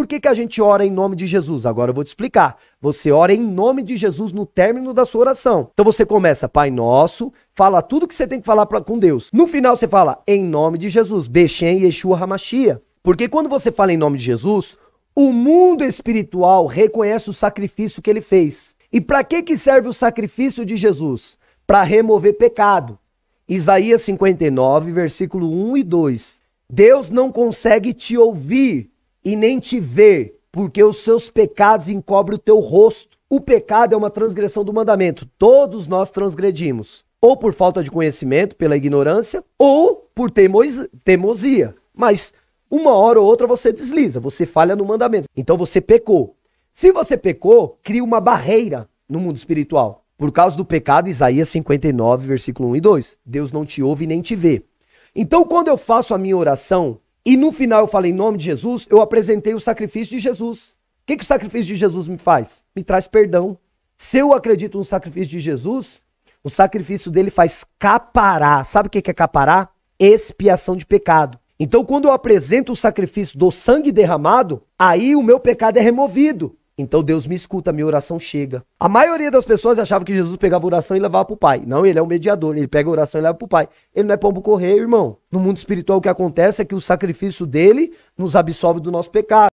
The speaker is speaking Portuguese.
por que, que a gente ora em nome de Jesus? Agora eu vou te explicar. Você ora em nome de Jesus no término da sua oração. Então você começa, Pai Nosso, fala tudo que você tem que falar pra, com Deus. No final você fala, em nome de Jesus, Bechem Yeshua Hamashia. Porque quando você fala em nome de Jesus, o mundo espiritual reconhece o sacrifício que ele fez. E para que, que serve o sacrifício de Jesus? Para remover pecado. Isaías 59, versículo 1 e 2. Deus não consegue te ouvir e nem te ver, porque os seus pecados encobrem o teu rosto. O pecado é uma transgressão do mandamento. Todos nós transgredimos, ou por falta de conhecimento, pela ignorância, ou por teimosia. Mas uma hora ou outra você desliza, você falha no mandamento. Então você pecou. Se você pecou, cria uma barreira no mundo espiritual. Por causa do pecado, Isaías 59, versículo 1 e 2. Deus não te ouve nem te vê. Então, quando eu faço a minha oração, e no final eu falei, em nome de Jesus, eu apresentei o sacrifício de Jesus. O que, que o sacrifício de Jesus me faz? Me traz perdão. Se eu acredito no sacrifício de Jesus, o sacrifício dele faz capará. Sabe o que é capará? Expiação de pecado. Então, quando eu apresento o sacrifício do sangue derramado, aí o meu pecado é removido. Então Deus me escuta, minha oração chega. A maioria das pessoas achava que Jesus pegava oração e levava para o Pai. Não, ele é o mediador, ele pega a oração e leva para o Pai. Ele não é pombo correio, irmão. No mundo espiritual o que acontece é que o sacrifício dele nos absolve do nosso pecado.